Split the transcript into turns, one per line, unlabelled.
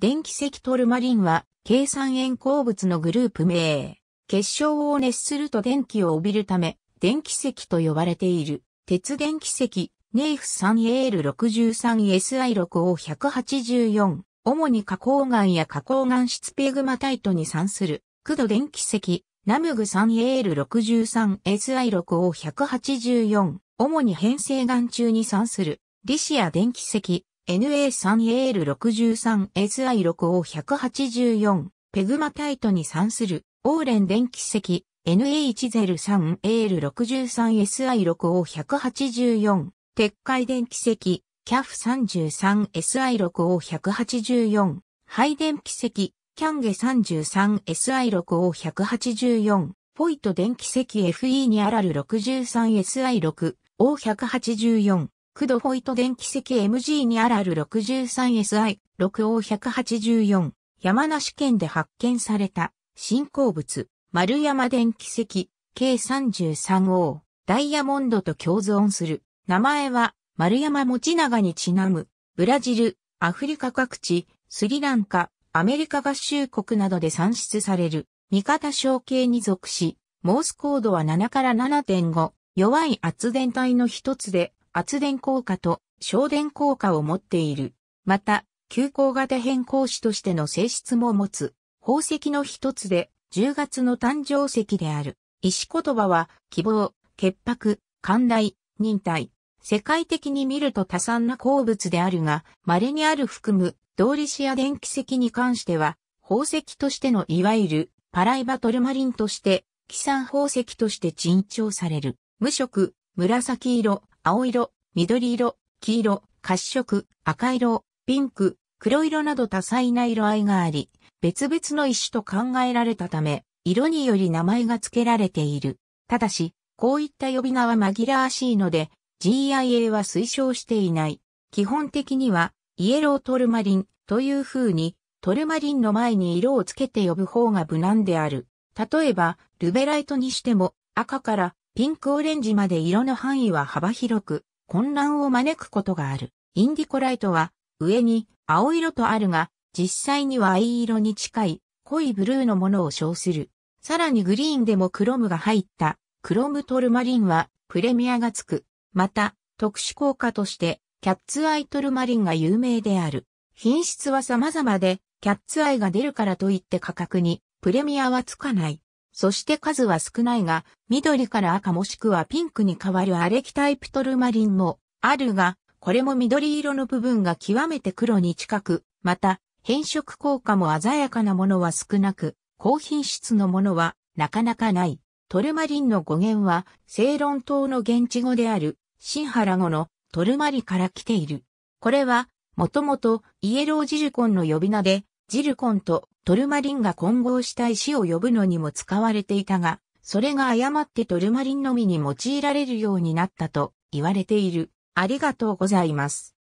電気石トルマリンは、計算塩鉱物のグループ名。結晶を熱すると電気を帯びるため、電気石と呼ばれている、鉄電気石、ネイフ 3AL63SI6O184。主に花崗岩や花崗岩質ペグマタイトに産する、クド電気石、ナムグ 3AL63SI6O184。主に変成岩中に産する、リシア電気石、NA3AL63SI6O184 ペグマタイトに算するオーレン電気石 NA103AL63SI6O184 鉄回電気石 CAF33SI6O184 配電気石キャンゲ 33SI6O184 ポイト電気石 FE2RR63SI6O184 にクドホイト電気石 m g にあ r る6 3 s i 6 o 1 8 4山梨県で発見された新鉱物、丸山電気石、計 33O、ダイヤモンドと共存する。名前は、丸山持長にちなむ、ブラジル、アフリカ各地、スリランカ、アメリカ合衆国などで産出される、味方象形に属し、モースコードは7から7.5、弱い圧電体の一つで、圧電効果と省電効果を持っている。また、急行型変更子としての性質も持つ、宝石の一つで、10月の誕生石である。石言葉は、希望、潔白、寛大、忍耐。世界的に見ると多産な鉱物であるが、稀にある含む、動力や電気石に関しては、宝石としてのいわゆる、パライバトルマリンとして、既産宝石として珍重される。無色、紫色、青色、緑色、黄色、褐色、赤色、ピンク、黒色など多彩な色合いがあり、別々の石と考えられたため、色により名前が付けられている。ただし、こういった呼び名は紛らわしいので、GIA は推奨していない。基本的には、イエロートルマリンという風に、トルマリンの前に色をつけて呼ぶ方が無難である。例えば、ルベライトにしても、赤からピンクオレンジまで色の範囲は幅広く、混乱を招くことがある。インディコライトは、上に青色とあるが、実際には藍色に近い濃いブルーのものを称する。さらにグリーンでもクロムが入ったクロムトルマリンはプレミアがつく。また、特殊効果としてキャッツアイトルマリンが有名である。品質は様々で、キャッツアイが出るからといって価格にプレミアはつかない。そして数は少ないが、緑から赤もしくはピンクに変わるアレキタイプトルマリンもあるが、これも緑色の部分が極めて黒に近く、また、変色効果も鮮やかなものは少なく、高品質のものはなかなかない。トルマリンの語源は、セ論島の現地語である、シンハラ語のトルマリから来ている。これは、もともとイエロージルコンの呼び名で、ジルコンとトルマリンが混合した石を呼ぶのにも使われていたが、それが誤ってトルマリンのみに用いられるようになったと言われている。ありがとうございます。